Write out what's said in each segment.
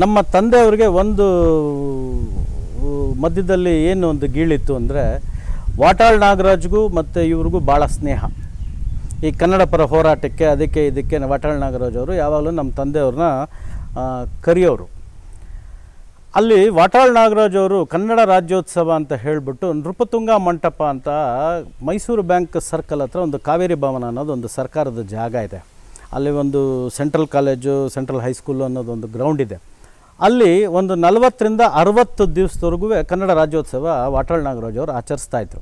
ನಮ್ಮ ತಂದೆಯವ್ರಿಗೆ ಒಂದು ಮಧ್ಯದಲ್ಲಿ ಏನು ಒಂದು ಗೀಳಿತ್ತು ಅಂದರೆ ವಾಟಾಳ್ ನಾಗರಾಜ್ಗೂ ಮತ್ತು ಇವ್ರಿಗೂ ಭಾಳ ಸ್ನೇಹ ಈ ಕನ್ನಡ ಪರ ಹೋರಾಟಕ್ಕೆ ಅದಕ್ಕೆ ಇದಕ್ಕೆ ವಾಟಾಳ್ ನಾಗರಾಜ್ ಅವರು ಯಾವಾಗಲೂ ನಮ್ಮ ತಂದೆಯವ್ರನ್ನ ಕರೆಯೋರು ಅಲ್ಲಿ ವಾಟಾಳ್ ನಾಗರಾಜ್ ಅವರು ಕನ್ನಡ ರಾಜ್ಯೋತ್ಸವ ಅಂತ ಹೇಳಿಬಿಟ್ಟು ನೃಪತುಂಗ ಮಂಟಪ ಅಂತ ಮೈಸೂರು ಬ್ಯಾಂಕ್ ಸರ್ಕಲ್ ಹತ್ರ ಒಂದು ಕಾವೇರಿ ಭವನ ಅನ್ನೋದು ಒಂದು ಸರ್ಕಾರದ ಜಾಗ ಇದೆ ಅಲ್ಲಿ ಒಂದು ಸೆಂಟ್ರಲ್ ಕಾಲೇಜು ಸೆಂಟ್ರಲ್ ಹೈಸ್ಕೂಲು ಅನ್ನೋದೊಂದು ಗ್ರೌಂಡ್ ಇದೆ ಅಲ್ಲಿ ಒಂದು ನಲವತ್ತರಿಂದ ಅರವತ್ತು ದಿವಸದವರೆಗೂ ಕನ್ನಡ ರಾಜ್ಯೋತ್ಸವ ವಾಟಾಳ್ ನಾಗರಾಜ್ ಅವರು ಆಚರಿಸ್ತಾ ಇದ್ರು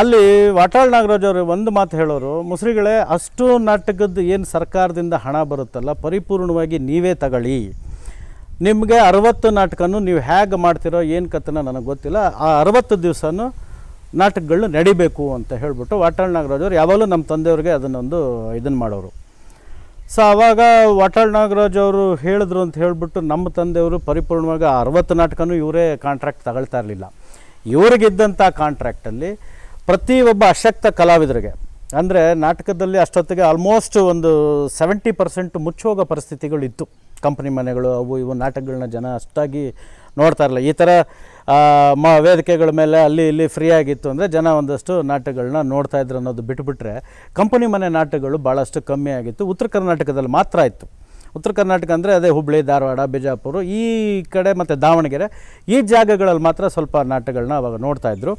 ಅಲ್ಲಿ ವಾಟಾಳ್ ನಾಗರಾಜ್ ಅವರು ಒಂದು ಮಾತು ಹೇಳೋರು ಮುಸ್ರಿಗಳೇ ಅಷ್ಟು ನಾಟಕದ್ದು ಏನು ಸರ್ಕಾರದಿಂದ ಹಣ ಬರುತ್ತಲ್ಲ ಪರಿಪೂರ್ಣವಾಗಿ ನೀವೇ ತಗೊಳ್ಳಿ ನಿಮಗೆ ಅರವತ್ತು ನಾಟಕನೂ ನೀವು ಹೇಗೆ ಮಾಡ್ತಿರೋ ಏನು ಕತನ ನನಗೆ ಗೊತ್ತಿಲ್ಲ ಆ ಅರವತ್ತು ದಿವಸನೂ ನಾಟಕಗಳು ನಡಿಬೇಕು ಅಂತ ಹೇಳಿಬಿಟ್ಟು ವಾಟಾಳ್ ನಾಗರಾಜ್ ಅವರು ಯಾವಾಗಲೂ ನಮ್ಮ ತಂದೆಯವ್ರಿಗೆ ಅದನ್ನೊಂದು ಇದನ್ನು ಮಾಡೋರು ಸೊ ಆವಾಗ ವಾಟಾಳ್ ನಾಗರಾಜ್ ಅವರು ಹೇಳಿದ್ರು ಅಂತ ಹೇಳಿಬಿಟ್ಟು ನಮ್ಮ ತಂದೆಯವರು ಪರಿಪೂರ್ಣವಾಗಿ ಅರವತ್ತು ನಾಟಕನೂ ಇವರೇ ಕಾಂಟ್ರಾಕ್ಟ್ ತಗೊಳ್ತಾ ಇರಲಿಲ್ಲ ಇವರಿಗಿದ್ದಂಥ ಕಾಂಟ್ರಾಕ್ಟಲ್ಲಿ ಪ್ರತಿಯೊಬ್ಬ ಅಶಕ್ತ ಕಲಾವಿದರಿಗೆ ಅಂದರೆ ನಾಟಕದಲ್ಲಿ ಅಷ್ಟೊತ್ತಿಗೆ ಆಲ್ಮೋಸ್ಟ್ ಒಂದು ಸೆವೆಂಟಿ ಪರ್ಸೆಂಟ್ ಮುಚ್ಚೋಗೋ ಪರಿಸ್ಥಿತಿಗಳಿತ್ತು ಕಂಪ್ನಿ ಮನೆಗಳು ಅವು ಇವು ನಾಟಕಗಳನ್ನ ಜನ ಅಷ್ಟಾಗಿ ನೋಡ್ತಾ ಇರಲಿಲ್ಲ ಈ ಥರ ಮ ವೇದಿಕೆಗಳ ಮೇಲೆ ಅಲ್ಲಿ ಇಲ್ಲಿ ಫ್ರೀ ಆಗಿತ್ತು ಅಂದರೆ ಜನ ಒಂದಷ್ಟು ನಾಟಕಗಳನ್ನ ನೋಡ್ತಾ ಇದ್ರು ಅನ್ನೋದು ಬಿಟ್ಬಿಟ್ರೆ ಕಂಪನಿ ಮನೆ ನಾಟಕಗಳು ಭಾಳಷ್ಟು ಕಮ್ಮಿ ಆಗಿತ್ತು ಉತ್ತರ ಕರ್ನಾಟಕದಲ್ಲಿ ಮಾತ್ರ ಇತ್ತು ಉತ್ತರ ಕರ್ನಾಟಕ ಅಂದರೆ ಅದೇ ಹುಬ್ಬಳ್ಳಿ ಧಾರವಾಡ ಬಿಜಾಪುರ ಈ ಕಡೆ ಮತ್ತು ದಾವಣಗೆರೆ ಈ ಜಾಗಗಳಲ್ಲಿ ಮಾತ್ರ ಸ್ವಲ್ಪ ನಾಟಕಗಳನ್ನ ಅವಾಗ ನೋಡ್ತಾಯಿದ್ರು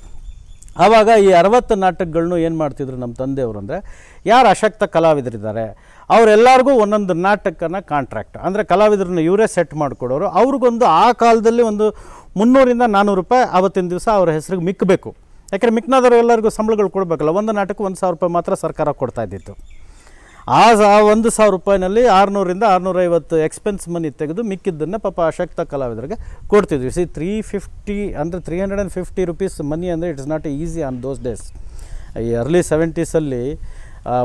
ಆವಾಗ ಈ ಅರವತ್ತು ನಾಟಕಗಳನ್ನೂ ಏನು ಮಾಡ್ತಿದ್ರು ನಮ್ಮ ತಂದೆಯವರು ಅಂದರೆ ಯಾರು ಅಶಕ್ತ ಕಲಾವಿದರಿದ್ದಾರೆ ಅವರೆಲ್ಲರಿಗೂ ಒಂದೊಂದು ನಾಟಕನ ಕಾಂಟ್ರಾಕ್ಟ್ ಅಂದರೆ ಕಲಾವಿದರನ್ನ ಇವರೇ ಸೆಟ್ ಮಾಡಿಕೊಡೋರು ಅವ್ರಿಗೊಂದು ಆ ಕಾಲದಲ್ಲಿ ಒಂದು ಮುನ್ನೂರಿಂದ ನಾನ್ನೂರು ರೂಪಾಯಿ ಆವತ್ತಿನ ದಿವಸ ಅವರ ಹೆಸರಿಗೆ ಮಿಕ್ಕಬೇಕು ಯಾಕಂದರೆ ಮಿಕ್ಕನಾದವ್ರು ಎಲ್ಲರಿಗೂ ಸಂಬಳಗಳು ಕೊಡಬೇಕಲ್ಲ ಒಂದು ನಾಟಕ ಒಂದು ಸಾವಿರ ರೂಪಾಯಿ ಮಾತ್ರ ಸರ್ಕಾರ ಕೊಡ್ತಾ ಇದ್ದಿತ್ತು ಆ ಒಂದು ಸಾವಿರ ರೂಪಾಯಿನಲ್ಲಿ ಆರುನೂರಿಂದ ಆರುನೂರೈವತ್ತು ಎಕ್ಸ್ಪೆನ್ಸ್ ಮನಿ ತೆಗೆದು ಮಿಕ್ಕಿದ್ದನ್ನು ಪಾಪ ಅಶಕ್ತ ಕಲಾವಿದರಿಗೆ ಕೊಡ್ತಿದ್ವಿ ಸಿ ತ್ರೀ ಫಿಫ್ಟಿ ಅಂದರೆ three hundred and fifty rupees money ಅಂದರೆ it's not easy on those days ಈ ಅರ್ಲಿ ಸೆವೆಂಟೀಸಲ್ಲಿ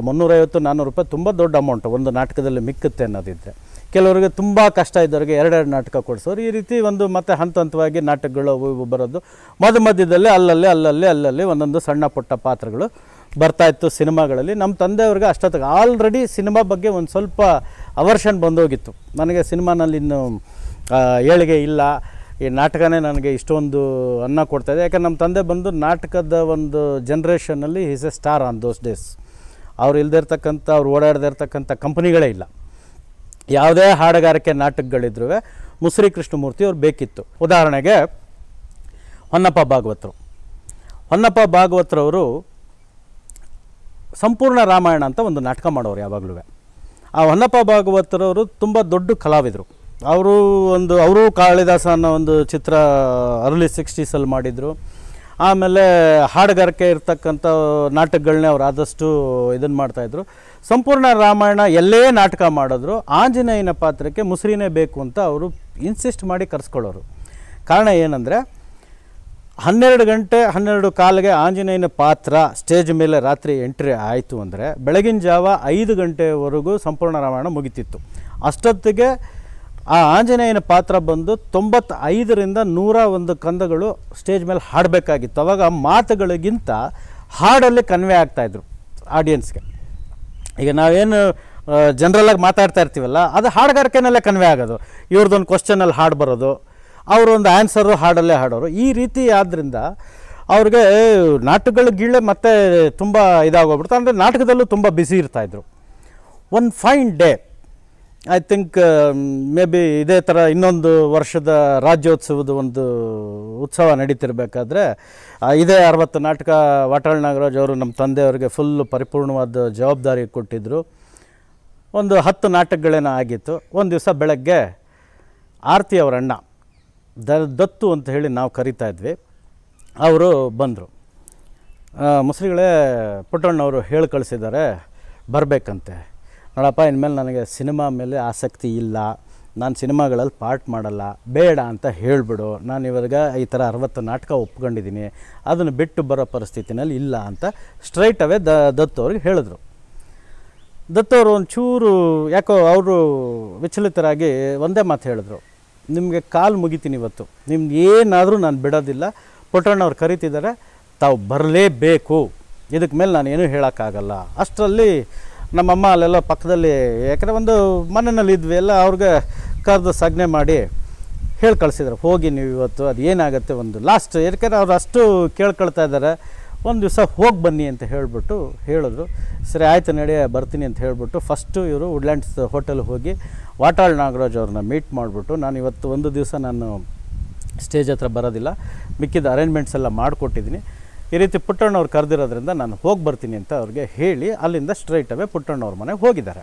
ಮುನ್ನೂರೈವತ್ತು ನಾನ್ನೂರು ರೂಪಾಯಿ ತುಂಬ ದೊಡ್ಡ ಅಮೌಂಟ್ ಒಂದು ನಾಟಕದಲ್ಲಿ ಮಿಕ್ಕುತ್ತೆ ಅನ್ನೋದಿದ್ದರೆ ಕೆಲವರಿಗೆ ತುಂಬ ಕಷ್ಟ ಇದ್ದವರಿಗೆ ಎರಡೆರಡು ನಾಟಕ ಕೊಡಿಸೋರು ಈ ರೀತಿ ಒಂದು ಮತ್ತೆ ಹಂತ ಹಂತವಾಗಿ ನಾಟಕಗಳು ಬರೋದು ಮಧ್ಯ ಮಧ್ಯದಲ್ಲಿ ಅಲ್ಲಲ್ಲಿ ಅಲ್ಲಲ್ಲಿ ಅಲ್ಲಲ್ಲಿ ಒಂದೊಂದು ಸಣ್ಣ ಪುಟ್ಟ ಪಾತ್ರಗಳು ಬರ್ತಾ ಇತ್ತು ಸಿನಿಮಾಗಳಲ್ಲಿ ನಮ್ಮ ತಂದೆಯವ್ರಿಗೆ ಅಷ್ಟೊತ್ತಿಗೆ ಆಲ್ರೆಡಿ ಸಿನಿಮಾ ಬಗ್ಗೆ ಒಂದು ಸ್ವಲ್ಪ ಅವರ್ಷನ್ ಬಂದೋಗಿತ್ತು ನನಗೆ ಸಿನಿಮಾನಲ್ಲಿ ಇನ್ನು ಏಳಿಗೆ ಇಲ್ಲ ಈ ನಾಟಕನೇ ನನಗೆ ಇಷ್ಟೊಂದು ಅನ್ನ ಕೊಡ್ತಾ ಇದೆ ಯಾಕಂದರೆ ನಮ್ಮ ತಂದೆ ಬಂದು ನಾಟಕದ ಒಂದು ಜನ್ರೇಷನಲ್ಲಿ is a star on those days ಅವ್ರು ಇಲ್ದಿರ್ತಕ್ಕಂಥ ಅವ್ರು ಓಡಾಡದೇ ಇರ್ತಕ್ಕಂಥ ಕಂಪ್ನಿಗಳೇ ಇಲ್ಲ ಯಾವುದೇ ಹಾಡುಗಾರಿಕೆ ನಾಟಕಗಳಿದ್ರೂ ಮುಸ್ರಿ ಕೃಷ್ಣಮೂರ್ತಿ ಅವ್ರು ಬೇಕಿತ್ತು ಉದಾಹರಣೆಗೆ ಹೊನ್ನಪ್ಪ ಭಾಗವತರು ಹೊನ್ನಪ್ಪ ಭಾಗವತರವರು ಸಂಪೂರ್ಣ ರಾಮಾಯಣ ಅಂತ ಒಂದು ನಾಟಕ ಮಾಡೋರು ಯಾವಾಗಲೂ ಆ ಹೊನ್ನಪ್ಪ ಭಾಗವತರವರು ತುಂಬ ದೊಡ್ಡ ಕಲಾವಿದರು ಅವರು ಒಂದು ಅವರು ಕಾಳಿದಾಸ ಅನ್ನೋ ಒಂದು ಚಿತ್ರ ಅರ್ಲಿ ಸಿಕ್ಸ್ಟೀಸಲ್ಲಿ ಮಾಡಿದರು ಆಮೇಲೆ ಹಾಡುಗಾರಿಕೆ ಇರ್ತಕ್ಕಂಥ ನಾಟಕಗಳನ್ನೇ ಅವರು ಆದಷ್ಟು ಇದನ್ನು ಮಾಡ್ತಾಯಿದ್ರು ಸಂಪೂರ್ಣ ರಾಮಾಯಣ ಎಲ್ಲೇ ನಾಟಕ ಮಾಡಿದ್ರು ಆಂಜನೇಯನ ಪಾತ್ರಕ್ಕೆ ಮುಸುರಿನೇ ಬೇಕು ಅಂತ ಅವರು ಇನ್ಸಿಸ್ಟ್ ಮಾಡಿ ಕರೆಸ್ಕೊಳ್ಳೋರು ಕಾರಣ ಏನಂದರೆ ಹನ್ನೆರಡು ಗಂಟೆ ಹನ್ನೆರಡು ಕಾಲಿಗೆ ಆಂಜನೇಯನ ಪಾತ್ರ ಸ್ಟೇಜ್ ಮೇಲೆ ರಾತ್ರಿ ಎಂಟ್ರಿ ಆಯಿತು ಅಂದರೆ ಬೆಳಗಿನ ಜಾವ ಐದು ಗಂಟೆವರೆಗೂ ಸಂಪೂರ್ಣ ರಾಮಾಯಣ ಮುಗಿತಿತ್ತು ಅಷ್ಟೊತ್ತಿಗೆ ಆ ಆಂಜನೇಯನ ಪಾತ್ರ ಬಂದು ತೊಂಬತ್ತೈದರಿಂದ ನೂರ ಒಂದು ಕಂದಗಳು ಸ್ಟೇಜ್ ಮೇಲೆ ಹಾಡಬೇಕಾಗಿತ್ತು ಅವಾಗ ಮಾತುಗಳಿಗಿಂತ ಹಾಡಲ್ಲಿ ಕನ್ವೆ ಆಗ್ತಾಯಿದ್ರು ಆಡಿಯನ್ಸ್ಗೆ ಈಗ ನಾವೇನು ಜನರಲಾಗಿ ಮಾತಾಡ್ತಾ ಇರ್ತೀವಲ್ಲ ಅದು ಹಾಡುಗಾರಿಕೆನಲ್ಲೇ ಕನ್ವೆ ಆಗೋದು ಇವ್ರದ್ದೊಂದು ಕ್ವಶನಲ್ಲಿ ಹಾಡು ಬರೋದು ಅವರೊಂದು ಆ್ಯನ್ಸರು ಹಾಡಲ್ಲೇ ಹಾಡೋರು ಈ ರೀತಿ ಆದ್ದರಿಂದ ಅವ್ರಿಗೆ ನಾಟಕಗಳು ಗೀಳೆ ಮತ್ತೆ ತುಂಬ ಇದಾಗೋಗ್ಬಿಡ್ತು ಅಂದರೆ ನಾಟಕದಲ್ಲೂ ತುಂಬ ಬಿಸಿ ಇರ್ತಾಯಿದ್ರು one fine day I think may be ಇದೇ ಥರ ಇನ್ನೊಂದು ವರ್ಷದ ರಾಜ್ಯೋತ್ಸವದ ಒಂದು ಉತ್ಸವ ನಡೀತಿರ್ಬೇಕಾದ್ರೆ ಇದೇ ಅರವತ್ತು ನಾಟಕ ವಾಟಾಳ್ ನಾಗರಾಜ್ ಅವರು ನಮ್ಮ ತಂದೆಯವರಿಗೆ ಫುಲ್ಲು ಪರಿಪೂರ್ಣವಾದ ಜವಾಬ್ದಾರಿ ಕೊಟ್ಟಿದ್ದರು ಒಂದು ಹತ್ತು ನಾಟಕಗಳೇನೋ ಆಗಿತ್ತು ಒಂದು ದಿವಸ ಬೆಳಗ್ಗೆ ಆರತಿ ಅವರಣ್ಣ ದ ದತ್ತು ಅಂತ ಹೇಳಿ ನಾವು ಕರಿತಾ ಇದ್ವಿ ಅವರು ಬಂದರು ಮುಸ್ಲಿಗಳೇ ಪುಟ್ಟಣ್ಣವರು ಹೇಳಿ ಕಳಿಸಿದ್ದಾರೆ ಬರಬೇಕಂತೆ ನೋಡಪ್ಪ ಇನ್ಮೇಲೆ ನನಗೆ ಸಿನಿಮಾ ಮೇಲೆ ಆಸಕ್ತಿ ಇಲ್ಲ ನಾನು ಸಿನಿಮಾಗಳಲ್ಲಿ ಪಾರ್ಟ್ ಮಾಡಲ್ಲ ಬೇಡ ಅಂತ ಹೇಳಿಬಿಡು ನಾನು ಇವಾಗ ಈ ಥರ ಅರವತ್ತು ನಾಟಕ ಒಪ್ಕೊಂಡಿದ್ದೀನಿ ಅದನ್ನು ಬಿಟ್ಟು ಬರೋ ಪರಿಸ್ಥಿತಿನಲ್ಲಿ ಇಲ್ಲ ಅಂತ ಸ್ಟ್ರೈಟ್ ಅವೇ ದ ದತ್ತು ಅವ್ರಿಗೆ ಹೇಳಿದ್ರು ಅವರು ಒಂಚೂರು ಯಾಕೋ ಅವರು ವಿಚಲಿತರಾಗಿ ಒಂದೇ ಮಾತು ಹೇಳಿದ್ರು ನಿಮಗೆ ಕಾಲು ಮುಗಿತೀನಿ ಇವತ್ತು ನಿಮ್ಗೆ ಏನಾದರೂ ನಾನು ಬಿಡೋದಿಲ್ಲ ಪುಟ್ಟಣ್ಣವ್ರು ಕರಿತಿದ್ದಾರೆ ತಾವು ಬರಲೇಬೇಕು ಇದಕ್ಕೆ ಮೇಲೆ ನಾನು ಏನೂ ಹೇಳೋಕ್ಕಾಗಲ್ಲ ಅಷ್ಟರಲ್ಲಿ ನಮ್ಮಮ್ಮ ಅಲ್ಲೆಲ್ಲ ಪಕ್ಕದಲ್ಲಿ ಯಾಕಂದರೆ ಒಂದು ಮನೆಯಲ್ಲಿ ಇದ್ವಿ ಎಲ್ಲ ಅವ್ರಿಗೆ ಕರೆದು ಸಜ್ಞೆ ಮಾಡಿ ಹೇಳಿ ಕಳಿಸಿದ್ರು ಹೋಗಿ ನೀವು ಇವತ್ತು ಅದು ಏನಾಗುತ್ತೆ ಒಂದು ಲಾಸ್ಟ್ ಯಾಕಂದರೆ ಅವ್ರು ಅಷ್ಟು ಕೇಳ್ಕೊಳ್ತಾ ಇದ್ದಾರೆ ಒಂದು ದಿವಸ ಹೋಗಿ ಬನ್ನಿ ಅಂತ ಹೇಳಿಬಿಟ್ಟು ಹೇಳಿದ್ರು ಸರಿ ಆಯಿತು ನಡೆಯ ಬರ್ತೀನಿ ಅಂತ ಹೇಳಿಬಿಟ್ಟು ಫಸ್ಟು ಇವರು ವುಡ್ಲ್ಯಾಂಡ್ಸ್ ಹೋಟೆಲ್ ಹೋಗಿ ವಾಟಾಳ್ ನಾಗರಾಜ್ ಅವ್ರನ್ನ ಮೀಟ್ ಮಾಡಿಬಿಟ್ಟು ನಾನು ಇವತ್ತು ಒಂದು ದಿವಸ ನಾನು ಸ್ಟೇಜ್ ಹತ್ರ ಬರೋದಿಲ್ಲ ಮಿಕ್ಕಿದ ಅರೇಂಜ್ಮೆಂಟ್ಸ್ ಎಲ್ಲ ಮಾಡಿಕೊಟ್ಟಿದ್ದೀನಿ ಈ ರೀತಿ ಪುಟ್ಟಣ್ಣವ್ರು ಕರೆದಿರೋದ್ರಿಂದ ನಾನು ಹೋಗಿ ಬರ್ತೀನಿ ಅಂತ ಅವ್ರಿಗೆ ಹೇಳಿ ಅಲ್ಲಿಂದ ಸ್ಟ್ರೈಟ್ ಅವೇ ಪುಟ್ಟಣ್ಣವ್ರ ಮನೆಗೆ ಹೋಗಿದ್ದಾರೆ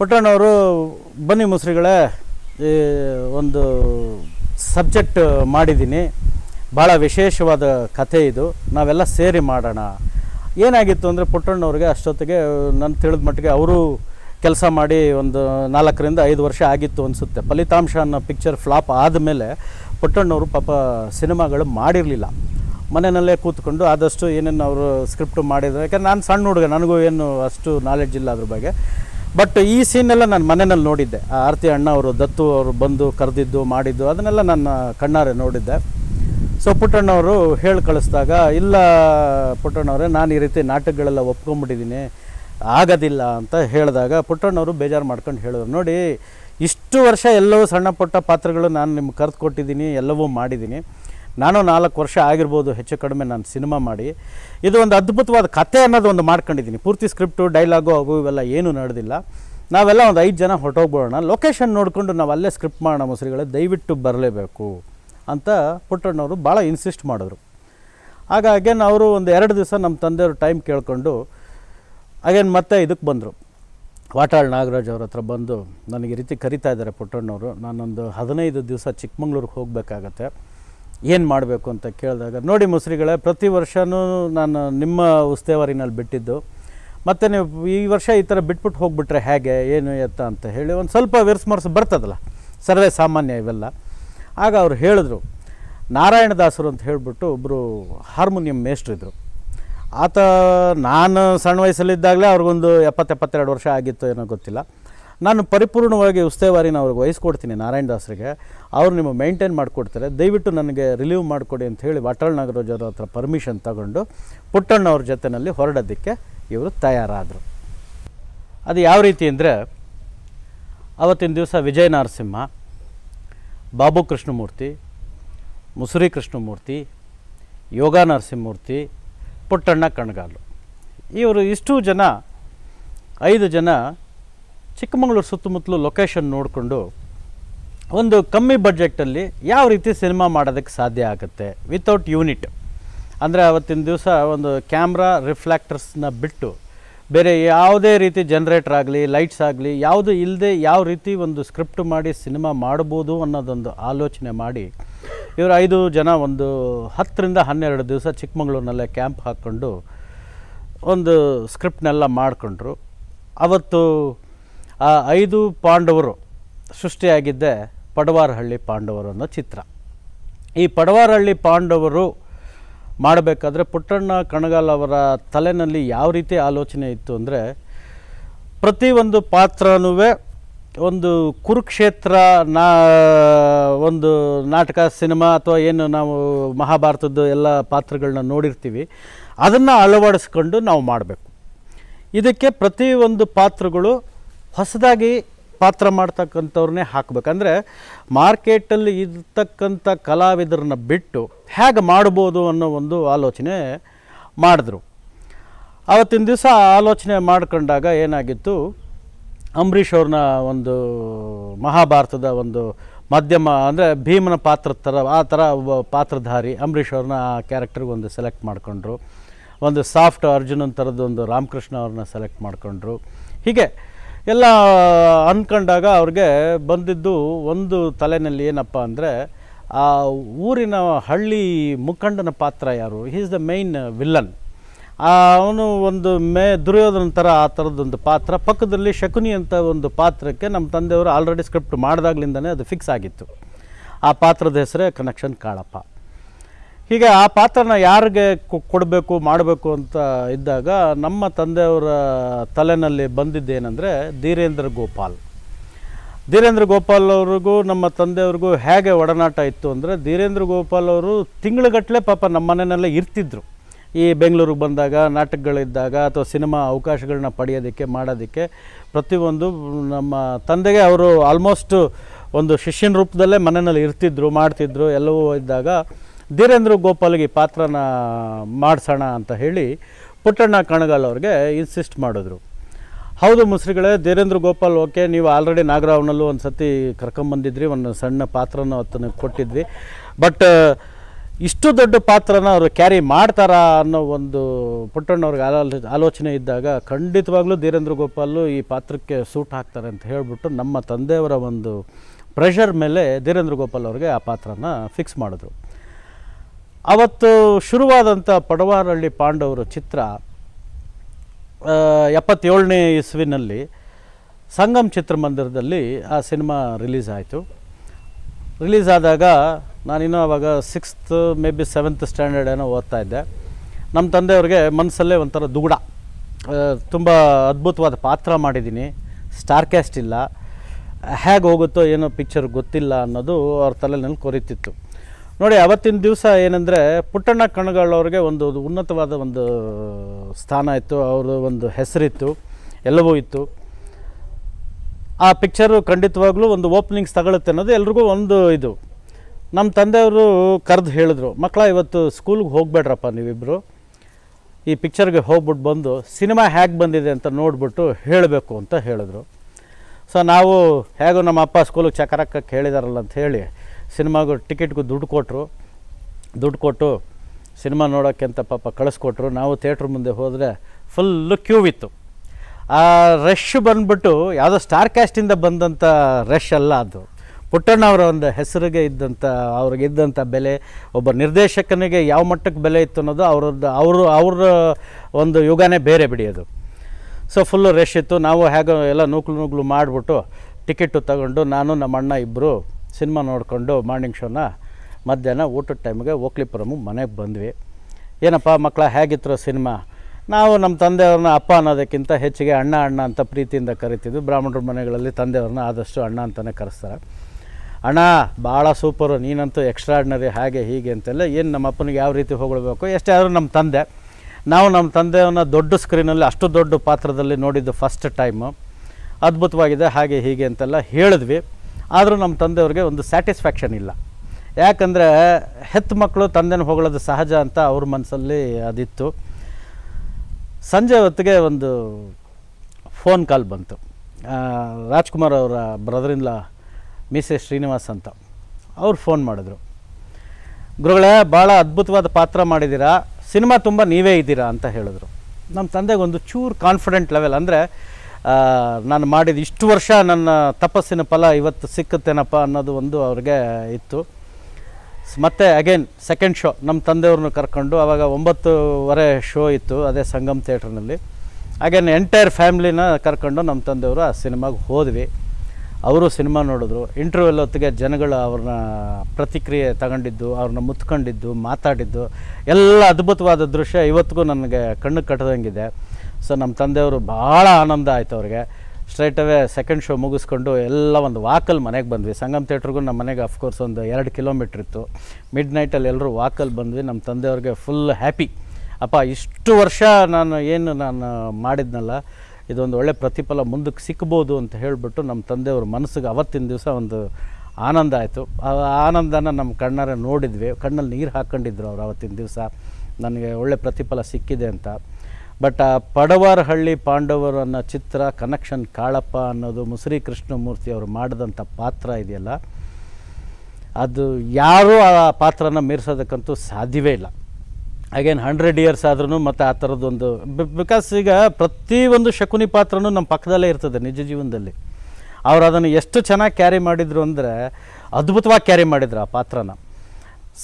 ಪುಟ್ಟಣ್ಣವರು ಬನ್ನಿ ಮುಸ್ರಿಗಳೇ ಒಂದು ಸಬ್ಜೆಕ್ಟ್ ಮಾಡಿದ್ದೀನಿ ಭಾಳ ವಿಶೇಷವಾದ ಕಥೆ ಇದು ನಾವೆಲ್ಲ ಸೇರಿ ಮಾಡೋಣ ಏನಾಗಿತ್ತು ಅಂದರೆ ಪುಟ್ಟಣ್ಣವ್ರಿಗೆ ಅಷ್ಟೊತ್ತಿಗೆ ನಾನು ತಿಳಿದ ಮಟ್ಟಿಗೆ ಅವರು ಕೆಲಸ ಮಾಡಿ ಒಂದು ನಾಲ್ಕರಿಂದ ಐದು ವರ್ಷ ಆಗಿತ್ತು ಅನಿಸುತ್ತೆ ಫಲಿತಾಂಶ ಅನ್ನೋ ಪಿಕ್ಚರ್ ಫ್ಲಾಪ್ ಆದಮೇಲೆ ಪುಟ್ಟಣ್ಣವರು ಪಾಪ ಸಿನಿಮಾಗಳು ಮಾಡಿರಲಿಲ್ಲ ಮನೆಯಲ್ಲೇ ಕೂತ್ಕೊಂಡು ಆದಷ್ಟು ಏನೇನು ಅವರು ಸ್ಕ್ರಿಪ್ಟ್ ಮಾಡಿದ್ರು ಯಾಕಂದ್ರೆ ನಾನು ಸಣ್ಣ ಹುಡುಗ ನನಗೂ ಏನು ಅಷ್ಟು ನಾಲೆಡ್ಜ್ ಇಲ್ಲ ಅದ್ರ ಬಗ್ಗೆ ಬಟ್ ಈ ಸೀನೆಲ್ಲ ನಾನು ಮನೆಯಲ್ಲಿ ನೋಡಿದ್ದೆ ಆ ಆರತಿ ಅಣ್ಣ ಅವರು ದತ್ತು ಅವರು ಬಂದು ಕರೆದಿದ್ದು ಮಾಡಿದ್ದು ಅದನ್ನೆಲ್ಲ ನಾನು ಕಣ್ಣಾರೆ ನೋಡಿದ್ದೆ ಸೊ ಪುಟ್ಟಣ್ಣವರು ಹೇಳಿ ಕಳಿಸ್ದಾಗ ಇಲ್ಲ ಪುಟ್ಟಣ್ಣವರೇ ನಾನು ಈ ರೀತಿ ನಾಟಕಗಳೆಲ್ಲ ಒಪ್ಕೊಂಡ್ಬಿಟ್ಟಿದ್ದೀನಿ ಆಗೋದಿಲ್ಲ ಅಂತ ಹೇಳಿದಾಗ ಪುಟ್ಟಣ್ಣವರು ಬೇಜಾರು ಮಾಡ್ಕೊಂಡು ಹೇಳಿದ್ರು ನೋಡಿ ಇಷ್ಟು ವರ್ಷ ಎಲ್ಲವೂ ಸಣ್ಣ ಪುಟ್ಟ ಪಾತ್ರಗಳು ನಾನು ನಿಮ್ಗೆ ಕರೆದು ಕೊಟ್ಟಿದ್ದೀನಿ ಎಲ್ಲವೂ ಮಾಡಿದ್ದೀನಿ ನಾನು ನಾಲ್ಕು ವರ್ಷ ಆಗಿರ್ಬೋದು ಹೆಚ್ಚು ಕಡಿಮೆ ನಾನು ಸಿನಿಮಾ ಮಾಡಿ ಇದು ಒಂದು ಅದ್ಭುತವಾದ ಕತೆ ಅನ್ನೋದು ಒಂದು ಮಾಡ್ಕೊಂಡಿದ್ದೀನಿ ಪೂರ್ತಿ ಸ್ಕ್ರಿಪ್ಟು ಡೈಲಾಗು ಅವು ಇವೆಲ್ಲ ಏನೂ ನಡೆದಿಲ್ಲ ನಾವೆಲ್ಲ ಒಂದು ಐದು ಜನ ಹೊಟ್ಟೋಗ್ಬೋಣ ಲೊಕೇಶನ್ ನೋಡಿಕೊಂಡು ನಾವು ಅಲ್ಲೇ ಸ್ಕ್ರಿಪ್ಟ್ ಮಾಡೋಣ ಮೊಸರಿಗಳೇ ದಯವಿಟ್ಟು ಬರಲೇಬೇಕು ಅಂತ ಪುಟ್ಟಣ್ಣವರು ಭಾಳ ಇನ್ಸಿಸ್ಟ್ ಮಾಡಿದ್ರು ಆಗ ಅಗೇನ್ ಅವರು ಒಂದು ಎರಡು ದಿವಸ ನಮ್ಮ ತಂದೆಯವರು ಟೈಮ್ ಕೇಳಿಕೊಂಡು ಅಗೇನ್ ಮತ್ತೆ ಇದಕ್ಕೆ ಬಂದರು ವಾಟಾಳ್ ನಾಗರಾಜ್ ಅವ್ರ ಹತ್ರ ಬಂದು ನನಗೆ ರೀತಿ ಕರಿತಾ ಇದ್ದಾರೆ ಪುಟ್ಟಣ್ಣವರು ನಾನೊಂದು ಹದಿನೈದು ದಿವಸ ಚಿಕ್ಕಮಂಗ್ಳೂರಿಗೆ ಹೋಗಬೇಕಾಗತ್ತೆ ಏನು ಮಾಡಬೇಕು ಅಂತ ಕೇಳಿದಾಗ ನೋಡಿ ಮುಸ್ರಿಗಳೇ ಪ್ರತಿ ವರ್ಷವೂ ನಾನು ನಿಮ್ಮ ಉಸ್ತುವಾರಿನಲ್ಲಿ ಬಿಟ್ಟಿದ್ದು ಮತ್ತು ನೀವು ಈ ವರ್ಷ ಈ ಥರ ಬಿಟ್ಬಿಟ್ಟು ಹೋಗಿಬಿಟ್ರೆ ಹೇಗೆ ಏನು ಎತ್ತ ಅಂತ ಹೇಳಿ ಒಂದು ಸ್ವಲ್ಪ ವಿರ್ಸ್ಮರ್ಸ್ ಬರ್ತದಲ್ಲ ಸರ್ವೇ ಸಾಮಾನ್ಯ ಇವೆಲ್ಲ ಆಗ ಅವರು ಹೇಳಿದ್ರು ನಾರಾಯಣದಾಸರು ಅಂತ ಹೇಳಿಬಿಟ್ಟು ಒಬ್ಬರು ಹಾರ್ಮೋನಿಯಂ ಮೇಷ್ಟ್ರಿದ್ರು ಆತ ನಾನು ಸಣ್ಣ ವಯಸ್ಸಲ್ಲಿದ್ದಾಗಲೇ ಅವ್ರಿಗೊಂದು ಎಪ್ಪತ್ತೆಪ್ಪತ್ತೆರಡು ವರ್ಷ ಆಗಿತ್ತು ಏನೋ ಗೊತ್ತಿಲ್ಲ ನಾನು ಪರಿಪೂರ್ಣವಾಗಿ ಉಸ್ತೇವಾರಿನ ಅವ್ರಿಗೆ ವಹಿಸ್ಕೊಡ್ತೀನಿ ನಾರಾಯಣದಾಸರಿಗೆ ಅವ್ರು ನಿಮ್ಮ ಮೇಂಟೈನ್ ಮಾಡಿಕೊಡ್ತಾರೆ ದಯವಿಟ್ಟು ನನಗೆ ರಿಲೀವ್ ಮಾಡಿಕೊಡಿ ಅಂತ ಹೇಳಿ ವಾಟಾಳ್ ನಾಗರಾಜರ ಹತ್ರ ಪರ್ಮಿಷನ್ ತಗೊಂಡು ಪುಟ್ಟಣ್ಣವ್ರ ಜೊತೆಯಲ್ಲಿ ಹೊರಡೋದಕ್ಕೆ ಇವರು ತಯಾರಾದರು ಅದು ಯಾವ ರೀತಿ ಅಂದರೆ ಅವತ್ತಿನ ದಿವಸ ವಿಜಯ ನರಸಿಂಹ ಬಾಬು ಕೃಷ್ಣಮೂರ್ತಿ ಮುಸುರಿ ಕೃಷ್ಣಮೂರ್ತಿ ಯೋಗ ನರಸಿಂಹಮೂರ್ತಿ ಪುಟ್ಟಣ್ಣ ಕಣ್ಗಾಲು ಇವರು ಇಷ್ಟು ಜನ ಐದು ಜನ ಚಿಕ್ಕಮಗಳೂರು ಸುತ್ತಮುತ್ತಲು ಲೊಕೇಶನ್ ನೋಡಿಕೊಂಡು ಒಂದು ಕಮ್ಮಿ ಬಡ್ಜೆಟಲ್ಲಿ ಯಾವ ರೀತಿ ಸಿನಿಮಾ ಮಾಡೋದಕ್ಕೆ ಸಾಧ್ಯ ಆಗುತ್ತೆ ವಿತೌಟ್ ಯೂನಿಟ್ ಅಂದರೆ ಅವತ್ತಿನ ದಿವಸ ಒಂದು ಕ್ಯಾಮ್ರಾ ರಿಫ್ಲೆಕ್ಟರ್ಸ್ನ ಬಿಟ್ಟು ಬೇರೆ ಯಾವುದೇ ರೀತಿ ಜನ್ರೇಟರ್ ಆಗಲಿ ಲೈಟ್ಸ್ ಆಗಲಿ ಯಾವುದು ಇಲ್ಲದೆ ಯಾವ ರೀತಿ ಒಂದು ಸ್ಕ್ರಿಪ್ಟ್ ಮಾಡಿ ಸಿನಿಮಾ ಮಾಡ್ಬೋದು ಅನ್ನೋದೊಂದು ಆಲೋಚನೆ ಮಾಡಿ ಇವರು ಐದು ಜನ ಒಂದು ಹತ್ತರಿಂದ ಹನ್ನೆರಡು ದಿವಸ ಚಿಕ್ಕಮಗಳೂರಿನಲ್ಲೇ ಕ್ಯಾಂಪ್ ಹಾಕ್ಕೊಂಡು ಒಂದು ಸ್ಕ್ರಿಪ್ಟ್ನೆಲ್ಲ ಮಾಡಿಕೊಂಡ್ರು ಅವತ್ತು ಆ ಐದು ಪಾಂಡವರು ಸೃಷ್ಟಿಯಾಗಿದ್ದೆ ಪಡವಾರಹಳ್ಳಿ ಪಾಂಡವರು ಅನ್ನೋ ಚಿತ್ರ ಈ ಪಡವಾರಹಳ್ಳಿ ಪಾಂಡವರು ಮಾಡಬೇಕಾದ್ರೆ ಪುಟ್ಟಣ್ಣ ಕಣಗಾಲ್ ಅವರ ತಲೆನಲ್ಲಿ ಯಾವ ರೀತಿ ಆಲೋಚನೆ ಇತ್ತು ಅಂದರೆ ಪ್ರತಿಯೊಂದು ಪಾತ್ರನೂ ಒಂದು ಕುರುಕ್ಷೇತ್ರ ನಾ ಒಂದು ನಾಟಕ ಸಿನಿಮಾ ಅಥವಾ ಏನು ನಾವು ಮಹಾಭಾರತದ್ದು ಎಲ್ಲ ಪಾತ್ರಗಳನ್ನ ನೋಡಿರ್ತೀವಿ ಅದನ್ನು ಅಳವಡಿಸ್ಕೊಂಡು ನಾವು ಮಾಡಬೇಕು ಇದಕ್ಕೆ ಪ್ರತಿಯೊಂದು ಪಾತ್ರಗಳು ಹೊಸದಾಗಿ ಪಾತ್ರ ಮಾಡ್ತಕ್ಕಂಥವ್ರನ್ನೇ ಹಾಕಬೇಕಂದ್ರೆ ಮಾರ್ಕೆಟಲ್ಲಿ ಇರ್ತಕ್ಕಂಥ ಕಲಾವಿದರನ್ನ ಬಿಟ್ಟು ಹೇಗೆ ಮಾಡ್ಬೋದು ಅನ್ನೋ ಒಂದು ಆಲೋಚನೆ ಮಾಡಿದ್ರು ಆವತ್ತಿನ ದಿವಸ ಆಲೋಚನೆ ಮಾಡ್ಕೊಂಡಾಗ ಏನಾಗಿತ್ತು ಅಂಬರೀಷ್ ಅವ್ರನ್ನ ಒಂದು ಮಹಾಭಾರತದ ಒಂದು ಮಧ್ಯಮ ಅಂದರೆ ಭೀಮನ ಪಾತ್ರ ಥರ ಆ ಥರ ಪಾತ್ರಧಾರಿ ಅಂಬರೀಷ್ ಅವ್ರನ್ನ ಆ ಕ್ಯಾರೆಕ್ಟರ್ಗೆ ಒಂದು ಸೆಲೆಕ್ಟ್ ಮಾಡಿಕೊಂಡ್ರು ಒಂದು ಸಾಫ್ಟ್ ಅರ್ಜುನನ್ ಥರದ್ದು ಒಂದು ರಾಮಕೃಷ್ಣ ಅವ್ರನ್ನ ಸೆಲೆಕ್ಟ್ ಮಾಡಿಕೊಂಡ್ರು ಹೀಗೆ ಎಲ್ಲ ಅಂದ್ಕೊಂಡಾಗ ಅವ್ರಿಗೆ ಬಂದಿದ್ದು ಒಂದು ತಲೆಯಲ್ಲಿ ಏನಪ್ಪ ಅಂದರೆ ಆ ಊರಿನ ಹಳ್ಳಿ ಮುಖಂಡನ ಪಾತ್ರ ಯಾರು he is the main villain ಅವನು ಒಂದು ಮೇ ದುರ್ಯೋಧನ ಥರ ಆ ಥರದ್ದೊಂದು ಪಾತ್ರ ಪಕ್ಕದಲ್ಲಿ ಶಕುನಿ ಅಂತ ಒಂದು ಪಾತ್ರಕ್ಕೆ ನಮ್ಮ ತಂದೆಯವರು ಆಲ್ರೆಡಿ ಸ್ಕ್ರಿಪ್ಟ್ ಮಾಡಿದಾಗ್ಲಿಂದನೇ ಅದು ಫಿಕ್ಸ್ ಆಗಿತ್ತು ಆ ಪಾತ್ರದ ಹೆಸರೇ ಕನೆಕ್ಷನ್ ಕಾಳಪ್ಪ ಹೀಗೆ ಆ ಪಾತ್ರನ ಯಾರಿಗೆ ಕೊಡಬೇಕು ಮಾಡಬೇಕು ಅಂತ ಇದ್ದಾಗ ನಮ್ಮ ತಂದೆಯವರ ತಲೆನಲ್ಲಿ ಬಂದಿದ್ದೇನೆಂದರೆ ಧೀರೇಂದ್ರ ಗೋಪಾಲ್ ಧೀರೇಂದ್ರ ಗೋಪಾಲ್ ಅವ್ರಿಗೂ ನಮ್ಮ ತಂದೆಯವ್ರಿಗೂ ಹೇಗೆ ಒಡನಾಟ ಇತ್ತು ಅಂದರೆ ಧೀರೇಂದ್ರ ಗೋಪಾಲ್ ಅವರು ತಿಂಗಳಗಟ್ಟಲೆ ಪಾಪ ನಮ್ಮ ಮನೆಯಲ್ಲೇ ಇರ್ತಿದ್ರು ಈ ಬೆಂಗಳೂರಿಗೆ ಬಂದಾಗ ನಾಟಕಗಳಿದ್ದಾಗ ಅಥವಾ ಸಿನಿಮಾ ಅವಕಾಶಗಳನ್ನ ಪಡೆಯೋದಕ್ಕೆ ಮಾಡೋದಕ್ಕೆ ಪ್ರತಿಯೊಂದು ನಮ್ಮ ತಂದೆಗೆ ಅವರು ಆಲ್ಮೋಸ್ಟ್ ಒಂದು ಶಿಷ್ಯನ ರೂಪದಲ್ಲೇ ಮನೆಯಲ್ಲಿ ಇರ್ತಿದ್ರು ಮಾಡ್ತಿದ್ರು ಎಲ್ಲವೂ ಇದ್ದಾಗ ಧೀರೇಂದ್ರ ಗೋಪಾಲ್ಗೆ ಪಾತ್ರನ ಮಾಡಿಸೋಣ ಅಂತ ಹೇಳಿ ಪುಟ್ಟಣ್ಣ ಕಣಗಾಲ್ ಅವ್ರಿಗೆ ಇನ್ಸಿಸ್ಟ್ ಮಾಡಿದ್ರು ಹೌದು ಮುಸ್ರಿಗಳೇ ಧೀರೇಂದ್ರ ಗೋಪಾಲ್ ಓಕೆ ನೀವು ಆಲ್ರೆಡಿ ನಾಗರಾವ್ನಲ್ಲೂ ಒಂದು ಸತಿ ಕರ್ಕೊಂಬಂದಿದ್ರಿ ಒಂದು ಸಣ್ಣ ಪಾತ್ರನ ಆತನ ಕೊಟ್ಟಿದ್ವಿ ಬಟ್ ಇಷ್ಟು ದೊಡ್ಡ ಪಾತ್ರನ ಅವರು ಕ್ಯಾರಿ ಮಾಡ್ತಾರಾ ಅನ್ನೋ ಒಂದು ಪುಟ್ಟಣ್ಣವ್ರಿಗೆ ಆಲೋ ಆಲೋಚನೆ ಇದ್ದಾಗ ಖಂಡಿತವಾಗ್ಲೂ ಧೀರೇಂದ್ರ ಗೋಪಾಲು ಈ ಪಾತ್ರಕ್ಕೆ ಸೂಟ್ ಹಾಕ್ತಾರೆ ಅಂತ ಹೇಳಿಬಿಟ್ಟು ನಮ್ಮ ತಂದೆಯವರ ಒಂದು ಪ್ರೆಷರ್ ಮೇಲೆ ಧೀರೇಂದ್ರ ಗೋಪಾಲ್ ಅವ್ರಿಗೆ ಆ ಪಾತ್ರನ ಫಿಕ್ಸ್ ಮಾಡಿದ್ರು ಅವತ್ತು ಶುರುವಾದಂಥ ಪಡವಾರಹಳ್ಳಿ ಪಾಂಡವರ ಚಿತ್ರ ಎಪ್ಪತ್ತೇಳನೇ ಇಸುವಿನಲ್ಲಿ ಸಂಗಮ್ ಚಿತ್ರಮಂದಿರದಲ್ಲಿ ಆ ಸಿನಿಮಾ ರಿಲೀಸ್ ಆಯಿತು ರಿಲೀಸ್ ಆದಾಗ ನಾನಿನ್ನೂ ಆವಾಗ sixth may be seventh standard ಏನೋ ಓದ್ತಾ ಇದ್ದೆ ನಮ್ಮ ತಂದೆಯವ್ರಿಗೆ ಮನಸ್ಸಲ್ಲೇ ಒಂಥರ ದುಗುಡ ತುಂಬ ಅದ್ಭುತವಾದ ಪಾತ್ರ ಮಾಡಿದ್ದೀನಿ ಸ್ಟಾರ್ ಕ್ಯಾಸ್ಟ್ ಇಲ್ಲ ಹೇಗೆ ಹೋಗುತ್ತೋ ಏನೋ ಪಿಕ್ಚರ್ ಗೊತ್ತಿಲ್ಲ ಅನ್ನೋದು ಅವ್ರ ತಲೆನಲ್ಲಿ ಕೊರಿತಿತ್ತು ನೋಡಿ ಅವತ್ತಿನ ದಿವಸ ಏನಂದರೆ ಪುಟ್ಟಣ್ಣ ಕಣಗಳವ್ರಿಗೆ ಒಂದು ಉನ್ನತವಾದ ಒಂದು ಸ್ಥಾನ ಇತ್ತು ಅವರು ಒಂದು ಹೆಸರಿತ್ತು ಎಲ್ಲವೂ ಇತ್ತು ಆ ಪಿಕ್ಚರು ಖಂಡಿತವಾಗ್ಲೂ ಒಂದು ಓಪನಿಂಗ್ಸ್ ತಗೊಳುತ್ತೆ ಅನ್ನೋದು ಎಲ್ರಿಗೂ ಒಂದು ಇದು ನಮ್ಮ ತಂದೆಯವರು ಕರೆದು ಹೇಳಿದ್ರು ಮಕ್ಕಳ ಇವತ್ತು ಸ್ಕೂಲ್ಗೆ ಹೋಗಬೇಡ್ರಪ್ಪ ನೀವಿಬ್ಬರು ಈ ಪಿಕ್ಚರ್ಗೆ ಹೋಗ್ಬಿಟ್ಟು ಬಂದು ಸಿನಿಮಾ ಹೇಗೆ ಬಂದಿದೆ ಅಂತ ನೋಡಿಬಿಟ್ಟು ಹೇಳಬೇಕು ಅಂತ ಹೇಳಿದ್ರು ಸೊ ನಾವು ಹೇಗೋ ನಮ್ಮ ಅಪ್ಪ ಸ್ಕೂಲಿಗೆ ಚಕರಕ್ಕಕ್ಕೆ ಹೇಳಿದಾರಲ್ಲ ಅಂತ ಹೇಳಿ ಸಿನಿಮಾಗೂ ಟಿಕೆಟ್ಗೂ ದುಡ್ಡು ಕೊಟ್ಟರು ದುಡ್ಡು ಕೊಟ್ಟು ಸಿನಿಮಾ ನೋಡೋಕ್ಕೆ ಅಂತ ಪಾಪ ಕಳಿಸ್ಕೊಟ್ರು ನಾವು ಥಿಯೇಟ್ರ್ ಮುಂದೆ ಹೋದರೆ ಫುಲ್ಲು ಕ್ಯೂ ಇತ್ತು ಆ ರಶ್ ಬಂದ್ಬಿಟ್ಟು ಯಾವುದೋ ಸ್ಟಾರ್ ಕ್ಯಾಸ್ಟಿಂದ ಬಂದಂಥ ರಶ್ ಅಲ್ಲ ಅದು ಪುಟ್ಟಣ್ಣ ಅವರ ಒಂದು ಹೆಸರಿಗೆ ಇದ್ದಂಥ ಅವ್ರಿಗೆ ಇದ್ದಂಥ ಬೆಲೆ ಒಬ್ಬ ನಿರ್ದೇಶಕನಿಗೆ ಯಾವ ಮಟ್ಟಕ್ಕೆ ಬೆಲೆ ಇತ್ತು ಅನ್ನೋದು ಅವ್ರದ್ದು ಅವರು ಅವ್ರ ಒಂದು ಯುಗನೇ ಬೇರೆ ಬಿಡಿಯೋದು ಸೊ ಫುಲ್ಲು ರಶ್ ಇತ್ತು ನಾವು ಹೇಗೋ ಎಲ್ಲ ನೂಕ್ಲು ನೂಕ್ಲು ಮಾಡಿಬಿಟ್ಟು ಟಿಕೆಟು ತಗೊಂಡು ನಾನು ನಮ್ಮ ಅಣ್ಣ ಇಬ್ಬರು ಸಿನಿಮಾ ನೋಡಿಕೊಂಡು ಮಾರ್ನಿಂಗ್ ಶೋನ ಮಧ್ಯಾಹ್ನ ಊಟದ ಟೈಮ್ಗೆ ಓಕ್ಲಿಪುರಮು ಮನೆಗೆ ಬಂದ್ವಿ ಏನಪ್ಪ ಮಕ್ಕಳ ಹೇಗಿತ್ತು ಸಿನಿಮಾ ನಾವು ನಮ್ಮ ತಂದೆಯವ್ರನ್ನ ಅಪ್ಪ ಅನ್ನೋದಕ್ಕಿಂತ ಹೆಚ್ಚಿಗೆ ಅಣ್ಣ ಅಣ್ಣ ಅಂತ ಪ್ರೀತಿಯಿಂದ ಕರಿತಿದ್ವಿ ಬ್ರಾಹ್ಮಣರ ಮನೆಗಳಲ್ಲಿ ತಂದೆಯವ್ರನ್ನ ಆದಷ್ಟು ಅಣ್ಣ ಅಂತಲೇ ಕರೆಸ್ತಾರೆ ಅಣ್ಣ ಭಾಳ ಸೂಪರು ನೀನಂತೂ ಎಕ್ಸ್ಟ್ರಾಡ್ನರಿ ಹಾಗೆ ಹೀಗೆ ಅಂತೆಲ್ಲ ಏನು ನಮ್ಮ ಅಪ್ಪನಿಗೆ ಯಾವ ರೀತಿ ಹೊಗಳಬೇಕು ಎಷ್ಟೇ ಆದರೂ ನಮ್ಮ ತಂದೆ ನಾವು ನಮ್ಮ ತಂದೆಯವನ್ನ ದೊಡ್ಡ ಸ್ಕ್ರೀನಲ್ಲಿ ಅಷ್ಟು ದೊಡ್ಡ ಪಾತ್ರದಲ್ಲಿ ನೋಡಿದ್ದು ಫಸ್ಟ್ ಟೈಮು ಅದ್ಭುತವಾಗಿದೆ ಹಾಗೆ ಹೀಗೆ ಅಂತೆಲ್ಲ ಹೇಳಿದ್ವಿ ಆದರೂ ನಮ್ಮ ತಂದೆಯವ್ರಿಗೆ ಒಂದು ಸ್ಯಾಟಿಸ್ಫ್ಯಾಕ್ಷನ್ ಇಲ್ಲ ಯಾಕಂದರೆ ಹೆತ್ತು ಮಕ್ಕಳು ತಂದೆನ ಹೊಗಳೋದು ಸಹಜ ಅಂತ ಅವ್ರ ಮನಸ್ಸಲ್ಲಿ ಅದಿತ್ತು ಸಂಜೆ ಹೊತ್ತಿಗೆ ಒಂದು ಫೋನ್ ಕಾಲ್ ಬಂತು ರಾಜ್ಕುಮಾರ್ ಅವರ ಬ್ರದರಿಂದ ಮೀಸೆ ಶ್ರೀನಿವಾಸ್ ಅಂತ ಅವ್ರು ಫೋನ್ ಮಾಡಿದ್ರು ಗುರುಗಳೇ ಭಾಳ ಅದ್ಭುತವಾದ ಪಾತ್ರ ಮಾಡಿದ್ದೀರಾ ಸಿನಿಮಾ ತುಂಬ ನೀವೇ ಇದ್ದೀರಾ ಅಂತ ಹೇಳಿದ್ರು ನಮ್ಮ ತಂದೆಗೆ ಒಂದು ಚೂರು ಕಾನ್ಫಿಡೆಂಟ್ ಲೆವೆಲ್ ಅಂದರೆ ನಾನು ಮಾಡಿದ ಇಷ್ಟು ವರ್ಷ ನನ್ನ ತಪಸ್ಸಿನ ಫಲ ಇವತ್ತು ಸಿಕ್ಕುತ್ತೇನಪ್ಪ ಅನ್ನೋದು ಒಂದು ಅವ್ರಿಗೆ ಇತ್ತು ಮತ್ತು ಅಗೇನ್ ಸೆಕೆಂಡ್ ಶೋ ನಮ್ಮ ತಂದೆಯವ್ರನ್ನ ಕರ್ಕೊಂಡು ಆವಾಗ ಒಂಬತ್ತುವರೆ ಶೋ ಇತ್ತು ಅದೇ ಸಂಗಮ್ ಥಿಯೇಟ್ರ್ನಲ್ಲಿ ಅಗೇನ್ ಎಂಟೈರ್ ಫ್ಯಾಮ್ಲಿನ ಕರ್ಕೊಂಡು ನಮ್ಮ ತಂದೆಯವರು ಆ ಸಿನಿಮಾಗೆ ಹೋದ್ವಿ ಅವರು ಸಿನಿಮಾ ನೋಡಿದ್ರು ಇಂಟರ್ವ್ಯೂಲ್ ಹೊತ್ತಿಗೆ ಜನಗಳು ಅವ್ರನ್ನ ಪ್ರತಿಕ್ರಿಯೆ ತಗೊಂಡಿದ್ದು ಅವ್ರನ್ನ ಮುತ್ಕೊಂಡಿದ್ದು ಮಾತಾಡಿದ್ದು ಎಲ್ಲ ಅದ್ಭುತವಾದ ದೃಶ್ಯ ಇವತ್ತಿಗೂ ನನಗೆ ಕಣ್ಣು ಕಟ್ಟದಂಗಿದೆ ಸೊ ನಮ್ಮ ತಂದೆಯವರು ಭಾಳ ಆನಂದ ಆಯಿತು ಅವ್ರಿಗೆ ಸ್ಟ್ರೈಟ್ ಅವೇ ಸೆಕೆಂಡ್ ಶೋ ಮುಗಿಸ್ಕೊಂಡು ಎಲ್ಲ ಒಂದು ವಾಕಲ್ಲಿ ಮನೆಗೆ ಬಂದ್ವಿ ಸಂಗಮ್ ಥಿಯೇಟ್ರಿಗೂ ನಮ್ಮ ಮನೆಗೆ ಅಫ್ಕೋರ್ಸ್ ಒಂದು ಎರಡು ಕಿಲೋಮೀಟ್ರ್ ಇತ್ತು ಮಿಡ್ ನೈಟಲ್ಲಿ ಎಲ್ಲರೂ ವಾಕಲ್ಲಿ ಬಂದ್ವಿ ನಮ್ಮ ತಂದೆಯವ್ರಿಗೆ ಫುಲ್ ಹ್ಯಾಪಿ ಅಪ್ಪ ಇಷ್ಟು ವರ್ಷ ನಾನು ಏನು ನಾನು ಮಾಡಿದ್ನಲ್ಲ ಇದೊಂದು ಒಳ್ಳೆ ಪ್ರತಿಫಲ ಮುಂದಕ್ಕೆ ಸಿಕ್ಬೋದು ಅಂತ ಹೇಳಿಬಿಟ್ಟು ನಮ್ಮ ತಂದೆಯವ್ರ ಮನಸ್ಸಿಗೆ ಅವತ್ತಿನ ದಿವಸ ಒಂದು ಆನಂದ ಆಯಿತು ಆ ಆನಂದನ ನಮ್ಮ ಕಣ್ಣಾರೆ ನೋಡಿದ್ವಿ ಕಣ್ಣಲ್ಲಿ ನೀರು ಹಾಕ್ಕೊಂಡಿದ್ರು ಅವ್ರು ಅವತ್ತಿನ ದಿವಸ ನನಗೆ ಒಳ್ಳೆ ಪ್ರತಿಫಲ ಸಿಕ್ಕಿದೆ ಅಂತ ಬಟ್ ಆ ಪಡವಾರಹಳ್ಳಿ ಪಾಂಡವರು ಅನ್ನೋ ಚಿತ್ರ ಕನೆಕ್ಷನ್ ಕಾಳಪ್ಪ ಅನ್ನೋದು ಮುಸುರಿ ಕೃಷ್ಣಮೂರ್ತಿ ಅವರು ಮಾಡಿದಂಥ ಪಾತ್ರ ಇದೆಯಲ್ಲ ಅದು ಯಾರೂ ಆ ಪಾತ್ರನ ಮೀರಿಸೋದಕ್ಕಂತೂ ಸಾಧ್ಯವೇ ಇಲ್ಲ ಅಗೇನ್ ಹಂಡ್ರೆಡ್ ಇಯರ್ಸ್ ಆದ್ರೂ ಮತ್ತು ಆ ಥರದ್ದೊಂದು ಬಿಕಾಸ್ ಈಗ ಪ್ರತಿಯೊಂದು ಶಕುನಿ ಪಾತ್ರನೂ ನಮ್ಮ ಪಕ್ಕದಲ್ಲೇ ಇರ್ತದೆ ನಿಜ ಜೀವನದಲ್ಲಿ ಅವರು ಅದನ್ನು ಎಷ್ಟು ಚೆನ್ನಾಗಿ ಕ್ಯಾರಿ ಮಾಡಿದರು ಅಂದರೆ ಅದ್ಭುತವಾಗಿ ಕ್ಯಾರಿ ಮಾಡಿದ್ರು ಆ ಪಾತ್ರನ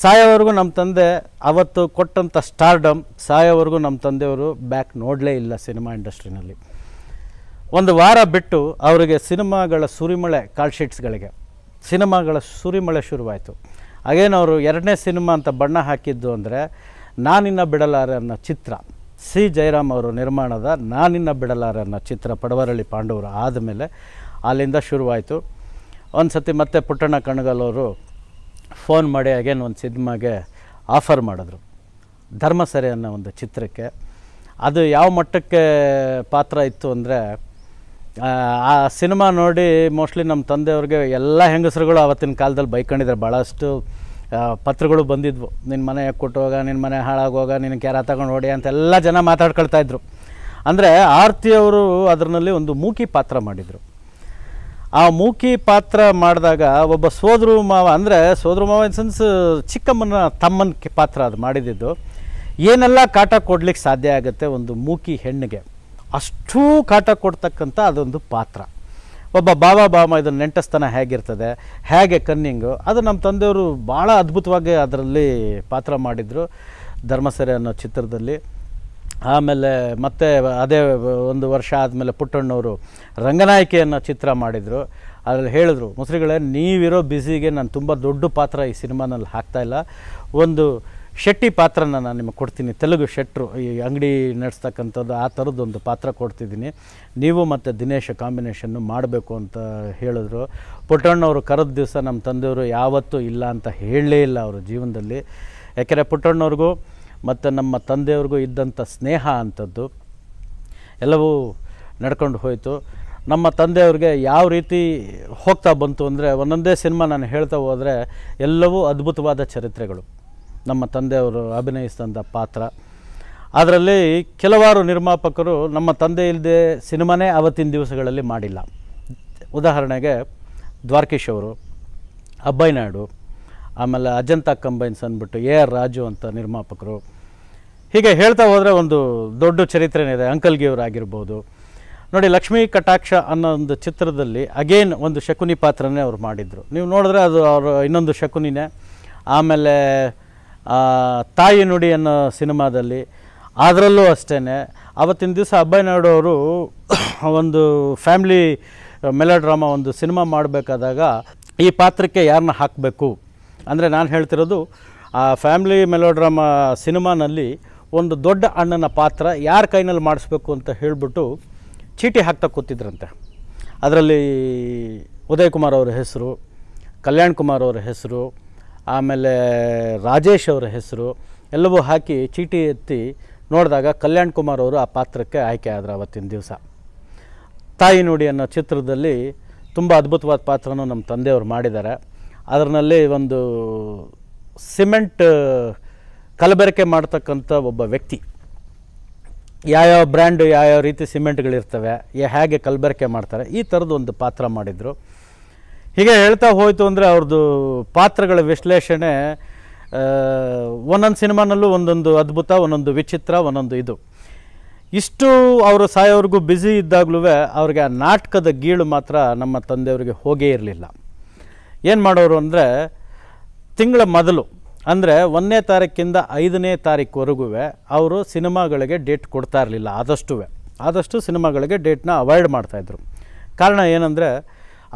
ಸಾಯೋವರೆಗೂ ನಮ್ಮ ತಂದೆ ಅವತ್ತು ಕೊಟ್ಟಂಥ ಸ್ಟಾರ್ಡಮ್ ಸಾಯೋವರೆಗೂ ನಮ್ಮ ತಂದೆಯವರು ಬ್ಯಾಕ್ ನೋಡಲೇ ಇಲ್ಲ ಸಿನಿಮಾ ಇಂಡಸ್ಟ್ರಿನಲ್ಲಿ ಒಂದು ವಾರ ಬಿಟ್ಟು ಅವರಿಗೆ ಸಿನಿಮಾಗಳ ಸುರಿಮಳೆ ಕಾಲ್ ಶೀಟ್ಸ್ಗಳಿಗೆ ಸಿನಿಮಾಗಳ ಸುರಿಮಳೆ ಶುರುವಾಯಿತು ಹಾಗೇನು ಅವರು ಎರಡನೇ ಸಿನಿಮಾ ಅಂತ ಬಣ್ಣ ಹಾಕಿದ್ದು ಅಂದರೆ ನಾನಿನ್ನ ಬಿಡಲಾರೆ ಅನ್ನೋ ಚಿತ್ರ ಸಿ ಜಯರಾಮ್ ಅವರು ನಿರ್ಮಾಣದ ನಾನಿನ್ನ ಬಿಡಲಾರೆ ಅನ್ನೋ ಚಿತ್ರ ಪಡವರಳ್ಳಿ ಪಾಂಡವರು ಆದಮೇಲೆ ಅಲ್ಲಿಂದ ಶುರುವಾಯಿತು ಒಂದು ಸತಿ ಮತ್ತೆ ಪುಟ್ಟಣ್ಣ ಕಣಗಲ್ ಅವರು ಫೋನ್ ಮಾಡಿ ಅಗೇನ್ ಒಂದು ಸಿನಿಮಾಗೆ ಆಫರ್ ಮಾಡಿದ್ರು ಸರಿ ಅನ್ನೋ ಒಂದು ಚಿತ್ರಕ್ಕೆ ಅದು ಯಾವ ಮಟ್ಟಕ್ಕೆ ಪಾತ್ರ ಇತ್ತು ಅಂದರೆ ಆ ಸಿನಿಮಾ ನೋಡಿ ಮೋಸ್ಟ್ಲಿ ನಮ್ಮ ತಂದೆಯವ್ರಿಗೆ ಎಲ್ಲ ಹೆಂಗಸರುಗಳು ಆವತ್ತಿನ ಕಾಲದಲ್ಲಿ ಬೈಕೊಂಡಿದ್ದಾರೆ ಭಾಳಷ್ಟು ಪತ್ರಗಳು ಬಂದಿದ್ವು ನಿನ್ನ ಮನೆ ಕೊಟ್ಟೋಗ ನಿನ್ನ ಮನೆ ಹಾಳಾಗೋಗ ನಿನ್ನ ಕ್ಯಾರ ತಗೊಂಡು ಹೊಡಿ ಎಲ್ಲ ಜನ ಮಾತಾಡ್ಕೊಳ್ತಾಯಿದ್ರು ಅಂದರೆ ಆರ್ತಿಯವರು ಅದರಲ್ಲಿ ಒಂದು ಮೂಕಿ ಪಾತ್ರ ಮಾಡಿದರು ಆ ಮೂಕಿ ಪಾತ್ರ ಮಾಡಿದಾಗ ಒಬ್ಬ ಸೋದರು ಮಾವ ಅಂದರೆ ಸೋದರು ಮಾವ ಇನ್ ಸೆನ್ಸ್ ಚಿಕ್ಕಮ್ಮನ ತಮ್ಮನ ಪಾತ್ರ ಅದು ಮಾಡಿದ್ದು ಏನೆಲ್ಲ ಕಾಟ ಕೊಡ್ಲಿಕ್ಕೆ ಸಾಧ್ಯ ಆಗುತ್ತೆ ಒಂದು ಮೂಕಿ ಹೆಣ್ಣಿಗೆ ಅಷ್ಟೂ ಕಾಟ ಕೊಡ್ತಕ್ಕಂಥ ಅದೊಂದು ಪಾತ್ರ ಒಬ್ಬ ಬಾಬಾ ಬಾಮ ಇದನ್ನು ನೆಂಟಸ್ತನ ಹೇಗಿರ್ತದೆ ಹೇಗೆ ಕನ್ನಿಂಗು ಅದು ನಮ್ಮ ತಂದೆಯವರು ಭಾಳ ಅದ್ಭುತವಾಗಿ ಅದರಲ್ಲಿ ಪಾತ್ರ ಮಾಡಿದರು ಧರ್ಮಸರೆ ಅನ್ನೋ ಚಿತ್ರದಲ್ಲಿ ಆಮೇಲೆ ಮತ್ತೆ ಅದೇ ಒಂದು ವರ್ಷ ಆದಮೇಲೆ ಪುಟ್ಟಣ್ಣವರು ರಂಗನಾಯಕಿಯನ್ನು ಚಿತ್ರ ಮಾಡಿದರು ಅದರಲ್ಲಿ ಹೇಳಿದ್ರು ಮುಸ್ರಿಗಳೇ ನೀವಿರೋ ಬ್ಯುಸಿಗೆ ನಾನು ತುಂಬ ದೊಡ್ಡ ಪಾತ್ರ ಈ ಸಿನಿಮಾನಲ್ಲಿ ಹಾಕ್ತಾಯಿಲ್ಲ ಒಂದು ಶೆಟ್ಟಿ ಪಾತ್ರನ ನಾನು ನಿಮಗೆ ಕೊಡ್ತೀನಿ ತೆಲುಗು ಶೆಟ್ರು ಈ ಅಂಗಡಿ ನಡೆಸ್ತಕ್ಕಂಥದ್ದು ಆ ಥರದ್ದೊಂದು ಪಾತ್ರ ಕೊಡ್ತಿದ್ದೀನಿ ನೀವು ಮತ್ತು ದಿನೇಶ್ ಕಾಂಬಿನೇಷನ್ನು ಮಾಡಬೇಕು ಅಂತ ಹೇಳಿದ್ರು ಪುಟ್ಟಣ್ಣವರು ಕರೆದ ದಿವಸ ನಮ್ಮ ತಂದೆಯವರು ಯಾವತ್ತೂ ಇಲ್ಲ ಅಂತ ಹೇಳಲೇ ಇಲ್ಲ ಅವರು ಜೀವನದಲ್ಲಿ ಯಾಕೆಂದರೆ ಪುಟ್ಟಣ್ಣವ್ರಿಗೂ ಮತ್ತು ನಮ್ಮ ತಂದೆಯವ್ರಿಗೂ ಇದ್ದಂಥ ಸ್ನೇಹ ಅಂಥದ್ದು ಎಲ್ಲವೂ ನಡ್ಕೊಂಡು ಹೋಯಿತು ನಮ್ಮ ತಂದೆಯವ್ರಿಗೆ ಯಾವ ರೀತಿ ಹೋಗ್ತಾ ಬಂತು ಅಂದರೆ ಒಂದೊಂದೇ ಸಿನಿಮಾ ನಾನು ಹೇಳ್ತಾ ಹೋದರೆ ಎಲ್ಲವೂ ಅದ್ಭುತವಾದ ಚರಿತ್ರೆಗಳು ನಮ್ಮ ತಂದೆಯವರು ಅಭಿನಯಿಸಿದಂಥ ಪಾತ್ರ ಅದರಲ್ಲಿ ಕೆಲವಾರು ನಿರ್ಮಾಪಕರು ನಮ್ಮ ತಂದೆ ಇಲ್ಲದೆ ಸಿನಿಮಾನೇ ಆವತ್ತಿನ ದಿವಸಗಳಲ್ಲಿ ಮಾಡಿಲ್ಲ ಉದಾಹರಣೆಗೆ ದ್ವಾರಕೀಶ್ ಅವರು ಅಬ್ಬಯ್ಯನಾಯ್ಡು ಆಮೇಲೆ ಅಜಂತ ಕಂಬೈನ್ಸ್ ಅಂದ್ಬಿಟ್ಟು ಎ ಆರ್ ರಾಜು ಅಂತ ನಿರ್ಮಾಪಕರು ಹೀಗೆ ಹೇಳ್ತಾ ಹೋದರೆ ಒಂದು ದೊಡ್ಡ ಚರಿತ್ರೆನೇ ಇದೆ ಅಂಕಲ್ ಆಗಿರ್ಬೋದು ನೋಡಿ ಲಕ್ಷ್ಮೀ ಕಟಾಕ್ಷ ಅನ್ನೋ ಒಂದು ಚಿತ್ರದಲ್ಲಿ ಅಗೇನ್ ಒಂದು ಶಕುನಿ ಪಾತ್ರನೇ ಅವ್ರು ಮಾಡಿದರು ನೀವು ನೋಡಿದ್ರೆ ಅದು ಅವರು ಇನ್ನೊಂದು ಶಕುನಿನೇ ಆಮೇಲೆ ತಾಯಿ ನುಡಿ ಅನ್ನೋ ಸಿನಿಮಾದಲ್ಲಿ ಅದರಲ್ಲೂ ಅಷ್ಟೇ ಆವತ್ತಿನ ದಿವಸ ಅಬ್ಬಯ್ ನಾಯ್ಡು ಅವರು ಒಂದು ಫ್ಯಾಮ್ಲಿ ಡ್ರಾಮಾ ಒಂದು ಸಿನಿಮಾ ಮಾಡಬೇಕಾದಾಗ ಈ ಪಾತ್ರಕ್ಕೆ ಯಾರನ್ನ ಹಾಕಬೇಕು ಅಂದರೆ ನಾನು ಹೇಳ್ತಿರೋದು ಆ ಫ್ಯಾಮಿಲಿ ಮೆಲೋಡ್ರಾಮಾ ಸಿನಿಮಾನಲ್ಲಿ ಒಂದು ದೊಡ್ಡ ಅಣ್ಣನ ಪಾತ್ರ ಯಾರ ಕೈನಲ್ಲಿ ಮಾಡಿಸ್ಬೇಕು ಅಂತ ಹೇಳಿಬಿಟ್ಟು ಚೀಟಿ ಹಾಕ್ತಾ ಕೂತಿದ್ರಂತೆ ಅದರಲ್ಲಿ ಉದಯ್ ಕುಮಾರ್ ಅವರ ಹೆಸರು ಕಲ್ಯಾಣ್ ಕುಮಾರ್ ಅವರ ಹೆಸರು ಆಮೇಲೆ ರಾಜೇಶ್ ಅವರ ಹೆಸರು ಎಲ್ಲವೂ ಹಾಕಿ ಚೀಟಿ ಎತ್ತಿ ನೋಡಿದಾಗ ಕಲ್ಯಾಣ್ ಕುಮಾರ್ ಅವರು ಆ ಪಾತ್ರಕ್ಕೆ ಆಯ್ಕೆ ಆದರು ಅವತ್ತಿನ ದಿವಸ ತಾಯಿ ನೋಡಿ ಅನ್ನೋ ಚಿತ್ರದಲ್ಲಿ ತುಂಬ ಅದ್ಭುತವಾದ ಪಾತ್ರನೂ ನಮ್ಮ ತಂದೆಯವರು ಮಾಡಿದ್ದಾರೆ ಅದರಲ್ಲಿ ಒಂದು ಸಿಮೆಂಟ್ ಕಲಬೆರಕೆ ಮಾಡ್ತಕ್ಕಂಥ ಒಬ್ಬ ವ್ಯಕ್ತಿ ಯಾವ್ಯಾವ ಬ್ರ್ಯಾಂಡು ಯಾವ್ಯಾವ ರೀತಿ ಸಿಮೆಂಟ್ಗಳಿರ್ತವೆ ಹೇಗೆ ಕಲಬೆರಕೆ ಮಾಡ್ತಾರೆ ಈ ಥರದ್ದು ಒಂದು ಪಾತ್ರ ಮಾಡಿದರು ಹೀಗೆ ಹೇಳ್ತಾ ಹೋಯಿತು ಅಂದರೆ ಅವ್ರದ್ದು ಪಾತ್ರಗಳ ವಿಶ್ಲೇಷಣೆ ಒಂದೊಂದು ಸಿನಿಮಾನಲ್ಲೂ ಒಂದೊಂದು ಅದ್ಭುತ ಒಂದೊಂದು ವಿಚಿತ್ರ ಒಂದೊಂದು ಇದು ಇಷ್ಟು ಅವರು ಸಾಯೋವ್ರಿಗೂ ಬ್ಯುಸಿ ಇದ್ದಾಗ್ಲೂ ಅವ್ರಿಗೆ ಆ ನಾಟಕದ ಗೀಳು ಮಾತ್ರ ನಮ್ಮ ತಂದೆಯವರಿಗೆ ಹೋಗೇ ಇರಲಿಲ್ಲ ಏನು ಮಾಡೋರು ಅಂದರೆ ತಿಂಗಳ ಮೊದಲು ಅಂದರೆ ಒಂದನೇ ತಾರೀಕಿಂದ ಐದನೇ ತಾರೀಕುವರೆಗೂ ಅವರು ಸಿನಿಮಾಗಳಿಗೆ ಡೇಟ್ ಕೊಡ್ತಾ ಇರಲಿಲ್ಲ ಆದಷ್ಟೂ ಆದಷ್ಟು ಸಿನಿಮಾಗಳಿಗೆ ಡೇಟ್ನ ಅವಾಯ್ಡ್ ಮಾಡ್ತಾಯಿದ್ರು ಕಾರಣ ಏನಂದರೆ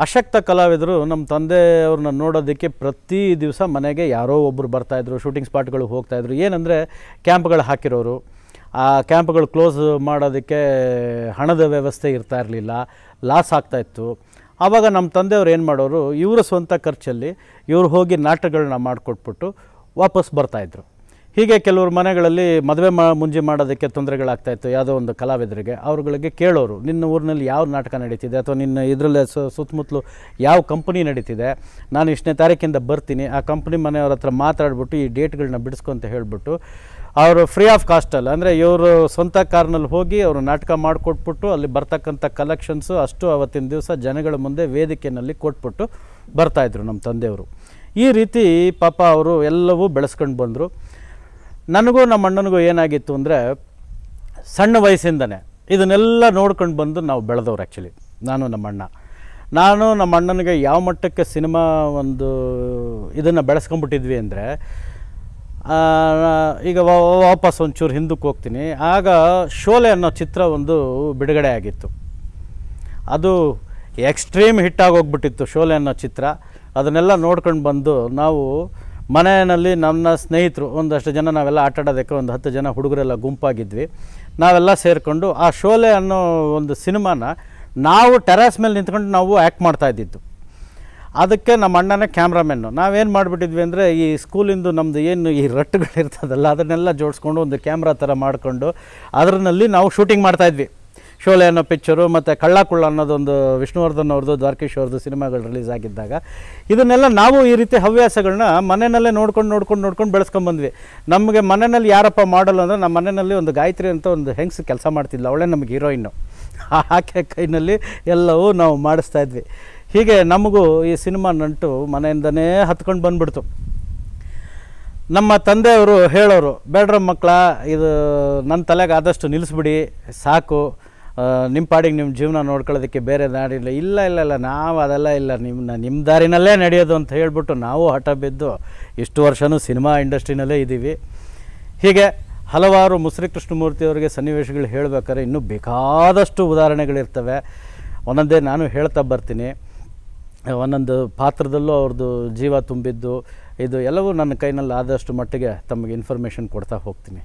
ಅಶಕ್ತ ಕಲಾವಿದರು ನಮ್ಮ ತಂದೆಯವ್ರನ್ನ ನೋಡೋದಕ್ಕೆ ಪ್ರತಿ ದಿವಸ ಮನೆಗೆ ಯಾರೋ ಒಬ್ಬರು ಬರ್ತಾಯಿದ್ರು ಶೂಟಿಂಗ್ ಸ್ಪಾಟ್ಗಳಿಗೆ ಹೋಗ್ತಾಯಿದ್ರು ಏನಂದರೆ ಕ್ಯಾಂಪ್ಗಳು ಹಾಕಿರೋರು ಆ ಕ್ಯಾಂಪ್ಗಳು ಕ್ಲೋಸ್ ಮಾಡೋದಕ್ಕೆ ಹಣದ ವ್ಯವಸ್ಥೆ ಇರ್ತಾ ಇರಲಿಲ್ಲ ಲಾಸ್ ಆಗ್ತಾಯಿತ್ತು ಆವಾಗ ನಮ್ಮ ತಂದೆಯವ್ರು ಏನು ಮಾಡೋರು ಇವರ ಸ್ವಂತ ಖರ್ಚಲ್ಲಿ ಇವರು ಹೋಗಿ ನಾಟಕಗಳನ್ನ ಮಾಡಿಕೊಟ್ಬಿಟ್ಟು ವಾಪಸ್ ಬರ್ತಾಯಿದ್ರು ಹೀಗೆ ಕೆಲವರು ಮನೆಗಳಲ್ಲಿ ಮದುವೆ ಮಾ ಮುಂಜಿ ಮಾಡೋದಕ್ಕೆ ತೊಂದರೆಗಳಾಗ್ತಾಯಿತ್ತು ಯಾವುದೋ ಒಂದು ಕಲಾವಿದರಿಗೆ ಅವ್ರಗಳಿಗೆ ಕೇಳೋರು ನಿನ್ನ ಊರಿನಲ್ಲಿ ಯಾವ ನಾಟಕ ನಡೀತಿದೆ ಅಥವಾ ನಿನ್ನ ಇದರಲ್ಲೇ ಸುತ್ತಮುತ್ತಲು ಯಾವ ಕಂಪ್ನಿ ನಡೀತಿದೆ ನಾನು ಇಷ್ಟನೇ ತಾರೀಕಿಂದ ಬರ್ತೀನಿ ಆ ಕಂಪ್ನಿ ಮನೆಯವ್ರ ಹತ್ರ ಮಾತಾಡ್ಬಿಟ್ಟು ಈ ಡೇಟ್ಗಳನ್ನ ಬಿಡಿಸ್ಕೊಂತ ಹೇಳಿಬಿಟ್ಟು ಅವರು ಫ್ರೀ ಆಫ್ ಕಾಸ್ಟಲ್ಲಿ ಅಂದರೆ ಇವರು ಸ್ವಂತ ಕಾರ್ನಲ್ಲಿ ಹೋಗಿ ಅವರು ನಾಟಕ ಮಾಡಿಕೊಟ್ಬಿಟ್ಟು ಅಲ್ಲಿ ಬರ್ತಕ್ಕಂಥ ಕಲೆಕ್ಷನ್ಸು ಅಷ್ಟು ಅವತ್ತಿನ ದಿವಸ ಜನಗಳ ಮುಂದೆ ವೇದಿಕೆಯಲ್ಲಿ ಕೊಟ್ಬಿಟ್ಟು ಬರ್ತಾಯಿದ್ರು ನಮ್ಮ ತಂದೆಯವರು ಈ ರೀತಿ ಪಾಪ ಅವರು ಎಲ್ಲವೂ ಬೆಳೆಸ್ಕೊಂಡು ಬಂದರು ನನಗೂ ನಮ್ಮ ಅಣ್ಣನಿಗೂ ಏನಾಗಿತ್ತು ಅಂದರೆ ಸಣ್ಣ ವಯಸ್ಸಿಂದನೇ ಇದನ್ನೆಲ್ಲ ನೋಡ್ಕೊಂಡು ಬಂದು ನಾವು ಬೆಳೆದವ್ರು ಆ್ಯಕ್ಚುಲಿ ನಾನು ನಮ್ಮ ಅಣ್ಣ ನಾನು ನಮ್ಮ ಅಣ್ಣನಿಗೆ ಯಾವ ಮಟ್ಟಕ್ಕೆ ಸಿನಿಮಾ ಒಂದು ಇದನ್ನು ಬೆಳೆಸ್ಕೊಂಬಿಟ್ಟಿದ್ವಿ ಅಂದರೆ ಈಗ ವಾಪಸ್ ಒಂಚೂರು ಹಿಂದಕ್ಕೆ ಹೋಗ್ತೀನಿ ಆಗ ಶೋಲೆ ಅನ್ನೋ ಚಿತ್ರ ಒಂದು ಬಿಡುಗಡೆ ಆಗಿತ್ತು ಅದು ಎಕ್ಸ್ಟ್ರೀಮ್ ಹಿಟ್ಟಾಗಿ ಹೋಗ್ಬಿಟ್ಟಿತ್ತು ಶೋಲೆ ಅನ್ನೋ ಚಿತ್ರ ಅದನ್ನೆಲ್ಲ ನೋಡ್ಕೊಂಡು ಬಂದು ನಾವು ಮನೆಯಲ್ಲಿ ನಮ್ಮ ಸ್ನೇಹಿತರು ಒಂದಷ್ಟು ಜನ ನಾವೆಲ್ಲ ಆಟಾಡೋದಕ್ಕೆ ಒಂದು ಹತ್ತು ಜನ ಹುಡುಗರೆಲ್ಲ ಗುಂಪಾಗಿದ್ವಿ ನಾವೆಲ್ಲ ಸೇರಿಕೊಂಡು ಆ ಶೋಲೆ ಅನ್ನೋ ಒಂದು ಸಿನಿಮಾನ ನಾವು ಟೆರಾಸ್ ಮೇಲೆ ನಿಂತ್ಕೊಂಡು ನಾವು ಆ್ಯಕ್ಟ್ ಮಾಡ್ತಾ ಅದಕ್ಕೆ ನಮ್ಮ ಅಣ್ಣನೇ ಕ್ಯಾಮ್ರಾಮೆನ್ನು ನಾವೇನು ಮಾಡಿಬಿಟ್ಟಿದ್ವಿ ಅಂದರೆ ಈ ಸ್ಕೂಲಿಂದು ನಮ್ಮದು ಏನು ಈ ರಟ್ಟುಗಳಿರ್ತದಲ್ಲ ಅದನ್ನೆಲ್ಲ ಜೋಡಿಸ್ಕೊಂಡು ಒಂದು ಕ್ಯಾಮ್ರಾ ಥರ ಮಾಡಿಕೊಂಡು ಅದರಲ್ಲಿ ನಾವು ಶೂಟಿಂಗ್ ಮಾಡ್ತಾಯಿದ್ವಿ ಶೋಲೆ ಅನ್ನೋ ಪಿಕ್ಚರು ಮತ್ತು ಕಳ್ಳಾಕುಳ್ಳ ಅನ್ನೋದೊಂದು ವಿಷ್ಣುವರ್ಧನ್ ಅವ್ರದ್ದು ದ್ವಾರಕೀಶ್ ಅವ್ರದ್ದು ಸಿನಿಮಾಗಳು ರಿಲೀಸ್ ಆಗಿದ್ದಾಗ ಇದನ್ನೆಲ್ಲ ನಾವು ಈ ರೀತಿ ಹವ್ಯಾಸಗಳನ್ನ ಮನೆಯಲ್ಲೇ ನೋಡ್ಕೊಂಡು ನೋಡ್ಕೊಂಡು ನೋಡ್ಕೊಂಡು ಬೆಳೆಸ್ಕೊಂಬಂದ್ವಿ ನಮಗೆ ಮನೆಯಲ್ಲಿ ಯಾರಪ್ಪ ಮಾಡಲ್ಲ ಅಂದರೆ ನಮ್ಮ ಮನೆಯಲ್ಲಿ ಒಂದು ಗಾಯತ್ರಿ ಅಂತ ಒಂದು ಹೆಂಗ್ಸ್ ಕೆಲಸ ಮಾಡ್ತಿದ್ಲು ಅವಳೇ ನಮಗೆ ಹೀರೋಯಿನ್ನು ಆಕೆ ಕೈನಲ್ಲಿ ಎಲ್ಲವೂ ನಾವು ಮಾಡಿಸ್ತಾ ಇದ್ವಿ ಹೀಗೆ ನಮಗೂ ಈ ಸಿನಿಮಾ ನಂಟು ಮನೆಯಿಂದನೇ ಹತ್ಕೊಂಡು ಬಂದ್ಬಿಡ್ತು ನಮ್ಮ ತಂದೆಯವರು ಹೇಳೋರು ಬೇಡ್ರ ಮಕ್ಕಳ ಇದು ನನ್ನ ತಲೆಗೆ ಆದಷ್ಟು ನಿಲ್ಲಿಸ್ಬಿಡಿ ಸಾಕು ನಿಮ್ಮ ಪಾಡಿಗೆ ನಿಮ್ಮ ಜೀವನ ನೋಡ್ಕೊಳ್ಳೋದಕ್ಕೆ ಬೇರೆ ನಾಡಿಲ್ಲ ಇಲ್ಲ ಇಲ್ಲ ಇಲ್ಲ ನಾವು ಅದೆಲ್ಲ ಇಲ್ಲ ನಿಮ್ಮ ನಿಮ್ಮ ದಾರಿನಲ್ಲೇ ನಡೆಯೋದು ಅಂತ ಹೇಳಿಬಿಟ್ಟು ನಾವು ಹಠ ಬಿದ್ದು ಇಷ್ಟು ವರ್ಷವೂ ಸಿನಿಮಾ ಇಂಡಸ್ಟ್ರಿನಲ್ಲೇ ಇದ್ದೀವಿ ಹೀಗೆ ಹಲವಾರು ಮುಸ್ರಿ ಕೃಷ್ಣಮೂರ್ತಿಯವರಿಗೆ ಸನ್ನಿವೇಶಗಳು ಹೇಳಬೇಕಾದ್ರೆ ಇನ್ನೂ ಬೇಕಾದಷ್ಟು ಉದಾಹರಣೆಗಳಿರ್ತವೆ ಒಂದೊಂದೇ ನಾನು ಹೇಳ್ತಾ ಬರ್ತೀನಿ ಒಂದೊಂದು ಪಾತ್ರದಲ್ಲೂ ಅವ್ರದ್ದು ಜೀವ ತುಂಬಿದ್ದು ಇದು ಎಲ್ಲವೂ ನನ್ನ ಕೈನಲ್ಲಿ ಆದಷ್ಟು ಮಟ್ಟಿಗೆ ತಮಗೆ ಇನ್ಫಾರ್ಮೇಷನ್ ಕೊಡ್ತಾ ಹೋಗ್ತೀನಿ